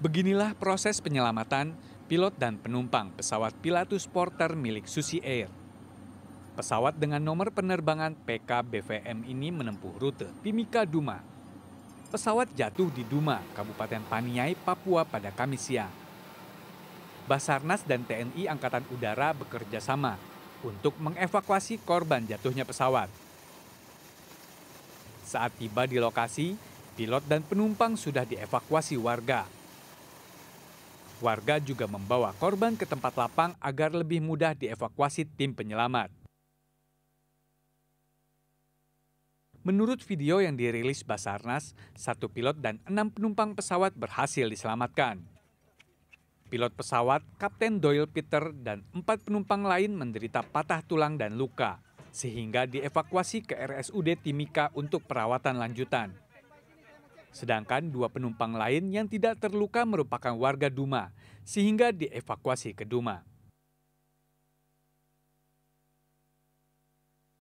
Beginilah proses penyelamatan pilot dan penumpang pesawat Pilatus Porter milik Susi Air. Pesawat dengan nomor penerbangan PKBVM ini menempuh rute Timika Duma. Pesawat jatuh di Duma, Kabupaten Paniai, Papua pada Kamis siang. Basarnas dan TNI Angkatan Udara bekerja sama untuk mengevakuasi korban jatuhnya pesawat. Saat tiba di lokasi, pilot dan penumpang sudah dievakuasi warga Warga juga membawa korban ke tempat lapang agar lebih mudah dievakuasi tim penyelamat. Menurut video yang dirilis Basarnas, satu pilot dan enam penumpang pesawat berhasil diselamatkan. Pilot pesawat, Kapten Doyle Peter, dan empat penumpang lain menderita patah tulang dan luka, sehingga dievakuasi ke RSUD Timika untuk perawatan lanjutan. Sedangkan dua penumpang lain yang tidak terluka merupakan warga Duma, sehingga dievakuasi ke Duma.